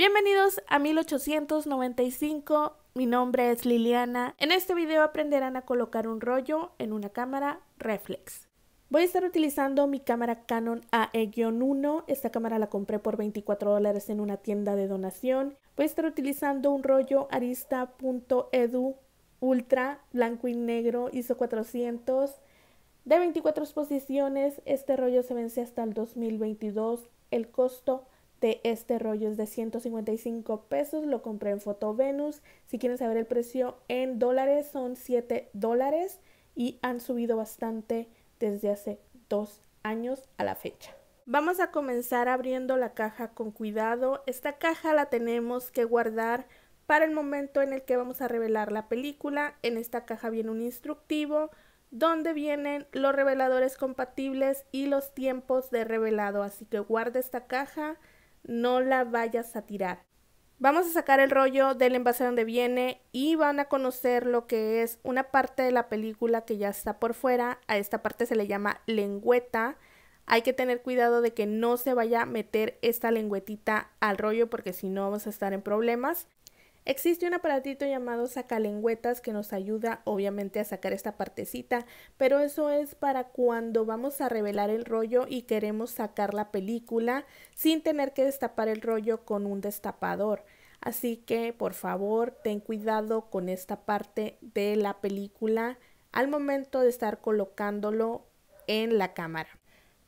Bienvenidos a 1895, mi nombre es Liliana. En este video aprenderán a colocar un rollo en una cámara reflex. Voy a estar utilizando mi cámara Canon AE-1, esta cámara la compré por 24 dólares en una tienda de donación. Voy a estar utilizando un rollo arista.edu ultra blanco y negro ISO 400 de 24 exposiciones. Este rollo se vence hasta el 2022. El costo este rollo es de 155 pesos. Lo compré en Foto Venus. Si quieren saber el precio en dólares, son 7 dólares y han subido bastante desde hace dos años a la fecha. Vamos a comenzar abriendo la caja con cuidado. Esta caja la tenemos que guardar para el momento en el que vamos a revelar la película. En esta caja viene un instructivo donde vienen los reveladores compatibles y los tiempos de revelado. Así que guarda esta caja no la vayas a tirar. Vamos a sacar el rollo del envase donde viene y van a conocer lo que es una parte de la película que ya está por fuera. A esta parte se le llama lengüeta. Hay que tener cuidado de que no se vaya a meter esta lengüetita al rollo porque si no vamos a estar en problemas. Existe un aparatito llamado sacalenguetas que nos ayuda obviamente a sacar esta partecita, pero eso es para cuando vamos a revelar el rollo y queremos sacar la película sin tener que destapar el rollo con un destapador. Así que por favor ten cuidado con esta parte de la película al momento de estar colocándolo en la cámara.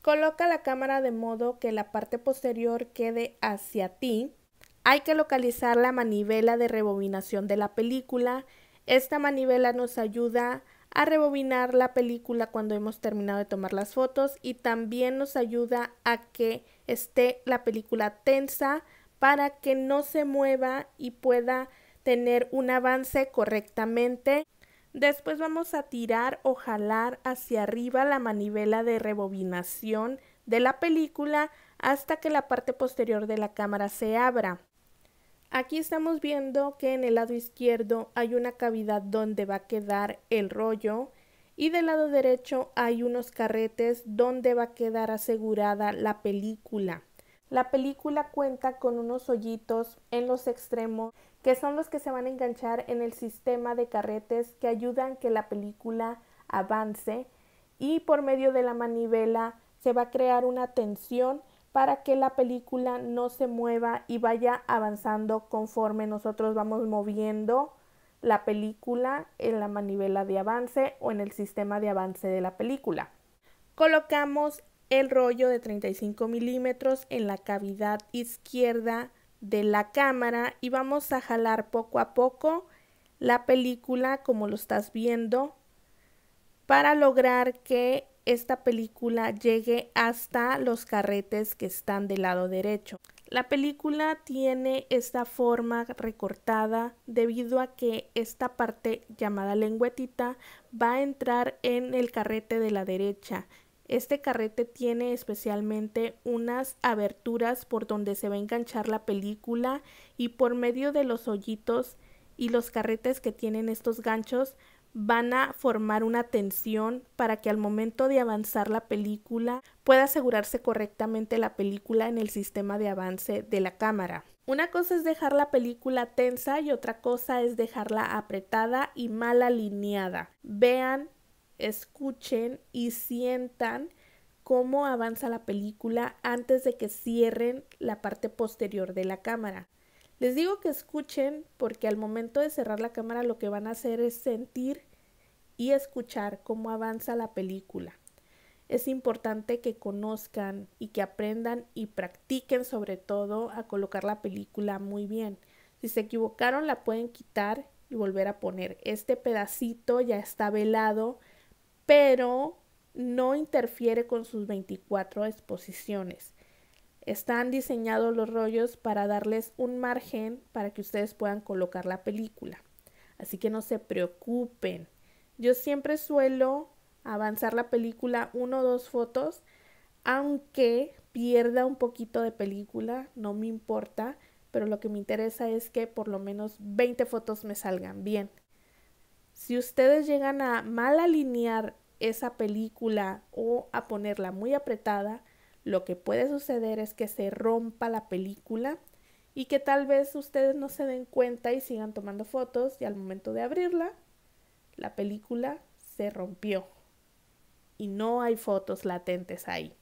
Coloca la cámara de modo que la parte posterior quede hacia ti hay que localizar la manivela de rebobinación de la película. Esta manivela nos ayuda a rebobinar la película cuando hemos terminado de tomar las fotos y también nos ayuda a que esté la película tensa para que no se mueva y pueda tener un avance correctamente. Después vamos a tirar o jalar hacia arriba la manivela de rebobinación de la película hasta que la parte posterior de la cámara se abra. Aquí estamos viendo que en el lado izquierdo hay una cavidad donde va a quedar el rollo y del lado derecho hay unos carretes donde va a quedar asegurada la película. La película cuenta con unos hoyitos en los extremos que son los que se van a enganchar en el sistema de carretes que ayudan que la película avance y por medio de la manivela se va a crear una tensión para que la película no se mueva y vaya avanzando conforme nosotros vamos moviendo la película en la manivela de avance o en el sistema de avance de la película. Colocamos el rollo de 35 milímetros en la cavidad izquierda de la cámara y vamos a jalar poco a poco la película como lo estás viendo para lograr que esta película llegue hasta los carretes que están del lado derecho. La película tiene esta forma recortada debido a que esta parte llamada lengüetita va a entrar en el carrete de la derecha. Este carrete tiene especialmente unas aberturas por donde se va a enganchar la película y por medio de los hoyitos y los carretes que tienen estos ganchos van a formar una tensión para que al momento de avanzar la película pueda asegurarse correctamente la película en el sistema de avance de la cámara. Una cosa es dejar la película tensa y otra cosa es dejarla apretada y mal alineada. Vean, escuchen y sientan cómo avanza la película antes de que cierren la parte posterior de la cámara. Les digo que escuchen porque al momento de cerrar la cámara lo que van a hacer es sentir y escuchar cómo avanza la película. Es importante que conozcan y que aprendan y practiquen sobre todo a colocar la película muy bien. Si se equivocaron la pueden quitar y volver a poner. Este pedacito ya está velado, pero no interfiere con sus 24 exposiciones. Están diseñados los rollos para darles un margen para que ustedes puedan colocar la película. Así que no se preocupen. Yo siempre suelo avanzar la película uno o dos fotos, aunque pierda un poquito de película, no me importa, pero lo que me interesa es que por lo menos 20 fotos me salgan bien. Si ustedes llegan a mal alinear esa película o a ponerla muy apretada, lo que puede suceder es que se rompa la película y que tal vez ustedes no se den cuenta y sigan tomando fotos y al momento de abrirla, la película se rompió y no hay fotos latentes ahí.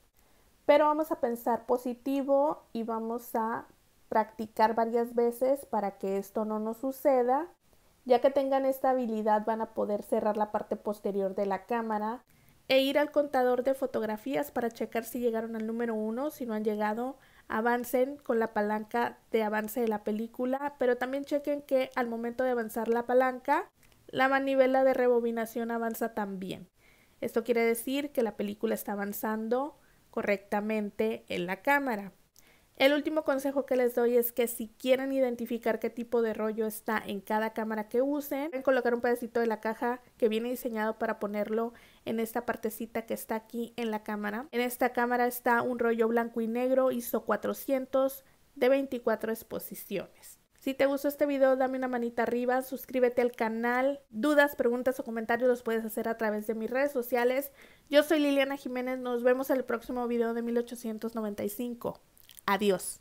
Pero vamos a pensar positivo y vamos a practicar varias veces para que esto no nos suceda. Ya que tengan esta habilidad van a poder cerrar la parte posterior de la cámara e ir al contador de fotografías para checar si llegaron al número uno, si no han llegado, avancen con la palanca de avance de la película, pero también chequen que al momento de avanzar la palanca, la manivela de rebobinación avanza también. Esto quiere decir que la película está avanzando correctamente en la cámara. El último consejo que les doy es que si quieren identificar qué tipo de rollo está en cada cámara que usen, pueden colocar un pedacito de la caja que viene diseñado para ponerlo en esta partecita que está aquí en la cámara. En esta cámara está un rollo blanco y negro ISO 400 de 24 exposiciones. Si te gustó este video, dame una manita arriba, suscríbete al canal. Dudas, preguntas o comentarios los puedes hacer a través de mis redes sociales. Yo soy Liliana Jiménez, nos vemos en el próximo video de 1895. Adiós.